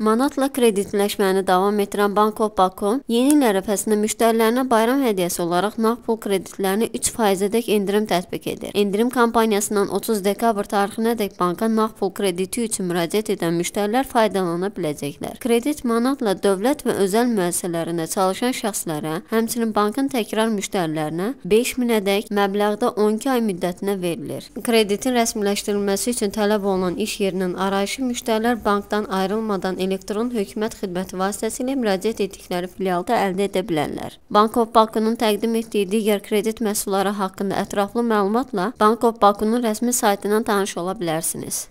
Manatla kreditləşməni davam etdirən Bank of Bakum yeni il ərəfəsində müştərilərinə bayram hədiyyəsi olaraq nağd pul kreditlərini 3%-ədək endirim tətbiq edir. Endirim kampaniyasından 30 dekabr tarixinədək banka nağd pul krediti üçün müraciət edən müştərilər faydalana biləcəklər. Kredit manatla dövlət və özəl müəssisələrində çalışan şəxslərə, həmçinin bankın təkrar müştərilərinə 5000-ədək məbləğdə 12 ay müddətinə verilir. Kreditin rəsmiləşdirilməsi üçün tələb olunan iş yerinin arayışı müştərilər bankdan ayrılmadan elə elektron hökumət xidməti vasitəsilə müraciət etdikləri filialda əldə edə bilərlər. Bank of Bakunun təqdim etdiyi digər kredit məhsulları haqqında ətraflı məlumatla Bank of Bakunun rəsmi saytından tanış ola bilərsiniz.